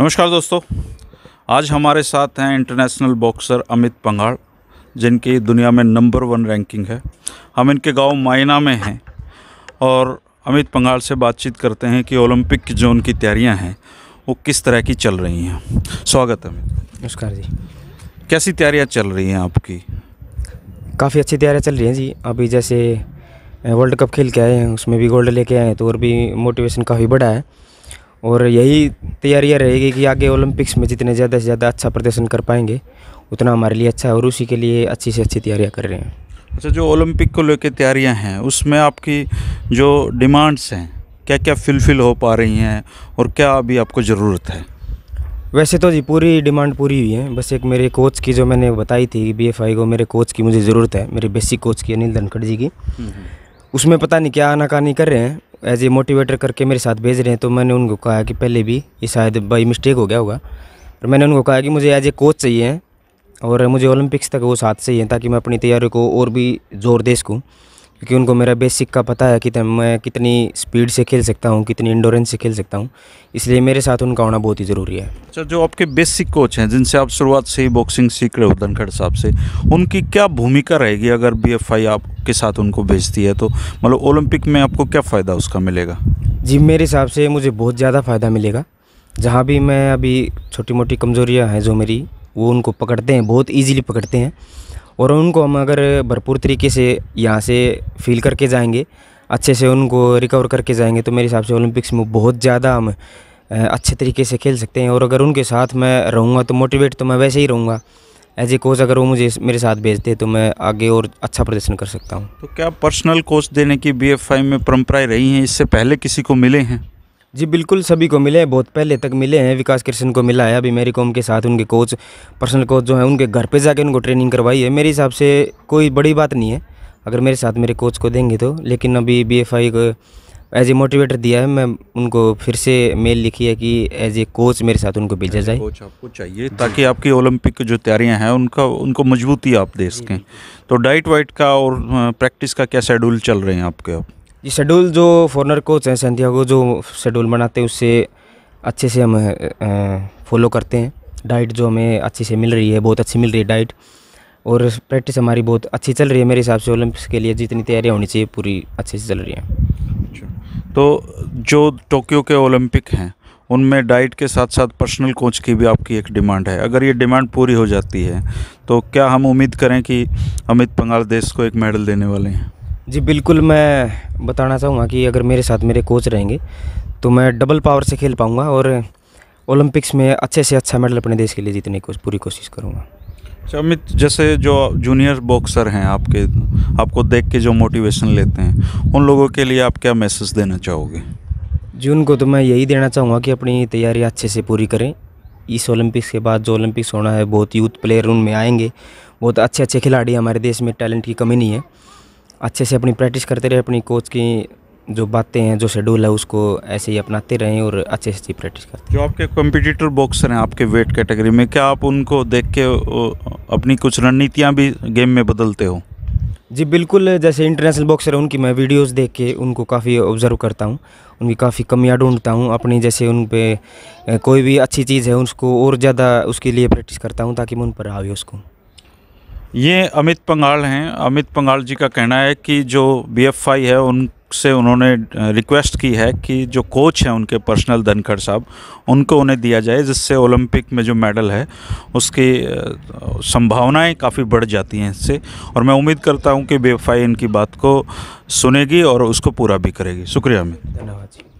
नमस्कार दोस्तों आज हमारे साथ हैं इंटरनेशनल बॉक्सर अमित पंगाड़ जिनकी दुनिया में नंबर वन रैंकिंग है हम इनके गांव मायना में हैं और अमित पंगाड़ से बातचीत करते हैं कि ओलंपिक की जोन की तैयारियां हैं वो किस तरह की चल रही हैं स्वागत है अमित नमस्कार जी कैसी तैयारियाँ चल रही हैं आपकी काफ़ी अच्छी तैयारियाँ चल रही हैं जी अभी जैसे वर्ल्ड कप खेल के आए हैं उसमें भी गोल्ड लेके आए हैं तो और भी मोटिवेशन काफ़ी बढ़ा है और यही तैयारियाँ रहेगी कि आगे ओलंपिक्स में जितने ज़्यादा से ज़्यादा अच्छा प्रदर्शन कर पाएंगे उतना हमारे लिए अच्छा है और उसी के लिए अच्छी से अच्छी तैयारियाँ कर रहे हैं अच्छा जो ओलंपिक को लेकर तैयारियाँ हैं उसमें आपकी जो डिमांड्स हैं क्या क्या फुलफिल हो पा रही हैं और क्या अभी आपको ज़रूरत है वैसे तो जी पूरी डिमांड पूरी हुई है बस एक मेरे कोच की जो मैंने बताई थी बी एफ आई को मेरे कोच की मुझे ज़रूरत है मेरे बेसिक कोच की अनिल धनखड़ जी की हम्म, हम्म। उसमें पता नहीं क्या आनाकानी कर रहे हैं एज ए मोटिवेटर करके मेरे साथ भेज रहे हैं तो मैंने उनको कहा कि पहले भी ये शायद बाई मिस्टेक हो गया होगा और मैंने उनको कहा कि मुझे एज ए कोच चाहिए और मुझे ओलंपिक्स तक वो साथ चाहिए ताकि मैं अपनी तैयारी को और भी जोर दे सकूँ क्योंकि उनको मेरा बेसिक का पता है कि मैं कितनी स्पीड से खेल सकता हूँ कितनी इंडोरेंस से खेल सकता हूँ इसलिए मेरे साथ उनका होना बहुत ही ज़रूरी है सर अच्छा, जो आपके बेसिक कोच हैं जिनसे आप शुरुआत से ही बॉक्सिंग सीख रहे हो धनखड़ साहब से उनकी क्या भूमिका रहेगी अगर बी आपके साथ उनको भेजती है तो मतलब ओलंपिक में आपको क्या फ़ायदा उसका मिलेगा जी मेरे हिसाब से मुझे बहुत ज़्यादा फ़ायदा मिलेगा जहाँ भी मैं अभी छोटी मोटी कमजोरियाँ हैं जो मेरी वो उनको पकड़ते हैं बहुत ईजीली पकड़ते हैं और उनको हम अगर भरपूर तरीके से यहाँ से फील करके जाएंगे अच्छे से उनको रिकवर करके जाएंगे तो मेरे हिसाब से ओलंपिक्स में बहुत ज़्यादा हम अच्छे तरीके से खेल सकते हैं और अगर उनके साथ मैं रहूँगा तो मोटिवेट तो मैं वैसे ही रहूँगा एज ए कोच अगर वो मुझे मेरे साथ भेजते तो मैं आगे और अच्छा प्रदर्शन कर सकता हूँ तो क्या पर्सनल कोच देने की बी में परंपराएं रही हैं इससे पहले किसी को मिले हैं जी बिल्कुल सभी को मिले हैं बहुत पहले तक मिले हैं विकास कृष्ण को मिला है अभी मेरी कॉम के साथ उनके कोच पर्सनल कोच जो है उनके घर पे जाके उनको ट्रेनिंग करवाई है मेरे हिसाब से कोई बड़ी बात नहीं है अगर मेरे साथ मेरे कोच को देंगे तो लेकिन अभी बी एफ आई को एज ए मोटिवेटर दिया है मैं उनको फिर से मेल लिखी है कि एज ए कोच मेरे साथ उनको भेजा जाए कोच आपको चाहिए ताकि आपकी ओलंपिक की जो तैयारियां हैं उनका उनको मजबूती आप दे सकें तो डाइट वाइट का और प्रैक्टिस का क्या शेड्यूल चल रहे हैं आपके आप ये शेड्यूल जो फॉरनर कोच हैं को जो शेड्यूल बनाते हैं उससे अच्छे से हम फॉलो करते हैं डाइट जो हमें अच्छी से मिल रही है बहुत अच्छी मिल रही है डाइट और प्रैक्टिस हमारी बहुत अच्छी चल रही है मेरे हिसाब से ओलंपिक्स के लिए जितनी तैयारियाँ होनी चाहिए पूरी अच्छे से चल रही है अच्छा। तो जो टोक्यो के ओलंपिक हैं उनमें डाइट के साथ साथ पर्सनल कोच की भी आपकी एक डिमांड है अगर ये डिमांड पूरी हो जाती है तो क्या हम उम्मीद करें कि अमित पंगाल देश को एक मेडल देने वाले हैं जी बिल्कुल मैं बताना चाहूँगा कि अगर मेरे साथ मेरे कोच रहेंगे तो मैं डबल पावर से खेल पाऊँगा और ओलंपिक्स में अच्छे से अच्छा मेडल अपने देश के लिए जीतने की को, पूरी कोशिश करूँगा अच्छा अमित जैसे जो जूनियर बॉक्सर हैं आपके आपको देख के जो मोटिवेशन लेते हैं उन लोगों के लिए आप क्या मैसेज देना चाहोगे जी उनको तो मैं यही देना चाहूँगा कि अपनी तैयारी अच्छे से पूरी करें इस ओलंपिक्स के बाद जो ओलंपिक्स होना है बहुत यूथ प्लेयर उनमें आएंगे बहुत अच्छे अच्छे खिलाड़ी हमारे देश में टैलेंट की कमी नहीं है अच्छे से अपनी प्रैक्टिस करते रहे अपनी कोच की जो बातें हैं जो शेड्यूल है उसको ऐसे ही अपनाते रहें और अच्छे से प्रैक्टिस करते जो आपके कॉम्पिटिटर बॉक्सर हैं आपके वेट कैटेगरी में क्या आप उनको देख के अपनी कुछ रणनीतियाँ भी गेम में बदलते हो जी बिल्कुल जैसे इंटरनेशनल बॉक्सर हैं उनकी मैं वीडियोस देख के उनको काफ़ी ऑब्जर्व करता हूँ उनकी काफ़ी कमियाँ ढूंढता हूँ अपनी जैसे उन पर कोई भी अच्छी चीज़ है उसको और ज़्यादा उसके लिए प्रैक्टिस करता हूँ ताकि मैं उन पर हावी उसको ये अमित पंगाल हैं अमित पंगाल जी का कहना है कि जो बीएफआई है उनसे उन्होंने रिक्वेस्ट की है कि जो कोच हैं उनके पर्सनल धनखड़ साहब उनको उन्हें दिया जाए जिससे ओलंपिक में जो मेडल है उसकी संभावनाएं काफ़ी बढ़ जाती हैं इससे और मैं उम्मीद करता हूं कि बी इनकी बात को सुनेगी और उसको पूरा भी करेगी शुक्रिया अमित धन्यवाद